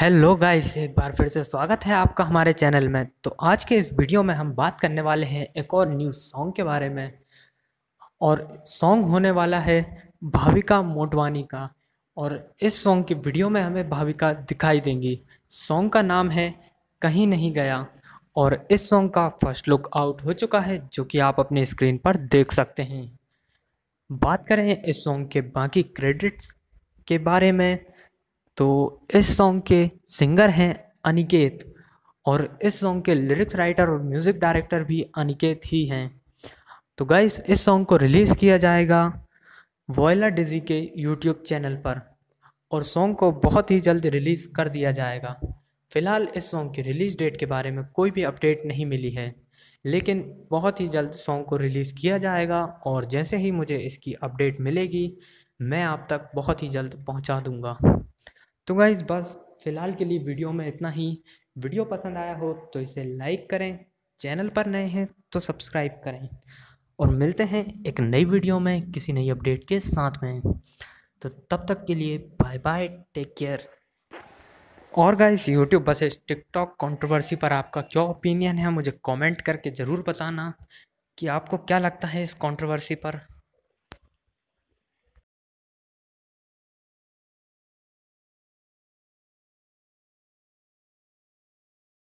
hello guys एक बार फिर से स्वागत है आपका हमारे चैनल में तो आज के इस वीडियो में हम बात करने वाले हैं एक और न्यू सॉन्ग के बारे में और सॉन्ग होने वाला है भाविका मोटवानी का और इस सॉन्ग की वीडियो में हमें भाविका दिखाई देंगी सॉन्ग का नाम है कहीं नहीं गया और इस सॉन्ग का फर्स्ट लुक आउट हो चुका है जो कि आप अपने स्क्रीन पर देख सकते हैं बात करें इस सॉन्ग के बाकी क्रेडिट्स के बारे में तो इस सॉन्ग के सिंगर हैं अनिकेत और इस सॉन्ग के लिरिक्स राइटर और म्यूज़िक डायरेक्टर भी अनिकेत ही हैं तो गाइस इस सॉन्ग को रिलीज़ किया जाएगा वॉयला डिजी के यूट्यूब चैनल पर और सॉन्ग को बहुत ही जल्द रिलीज़ कर दिया जाएगा फ़िलहाल इस सॉन्ग की रिलीज़ डेट के बारे में कोई भी अपडेट नहीं मिली है लेकिन बहुत ही जल्द सॉन्ग को रिलीज़ किया जाएगा और जैसे ही मुझे इसकी अपडेट मिलेगी मैं आप तक बहुत ही जल्द पहुंचा दूंगा तो गाइज़ बस फ़िलहाल के लिए वीडियो में इतना ही वीडियो पसंद आया हो तो इसे लाइक करें चैनल पर नए हैं तो सब्सक्राइब करें और मिलते हैं एक नई वीडियो में किसी नई अपडेट के साथ में तो तब तक के लिए बाय बाय टेक केयर और गाइस यूट्यूब बस इस टिकटॉक कंट्रोवर्सी पर आपका क्या ओपिनियन है मुझे कमेंट करके ज़रूर बताना कि आपको क्या लगता है इस कंट्रोवर्सी पर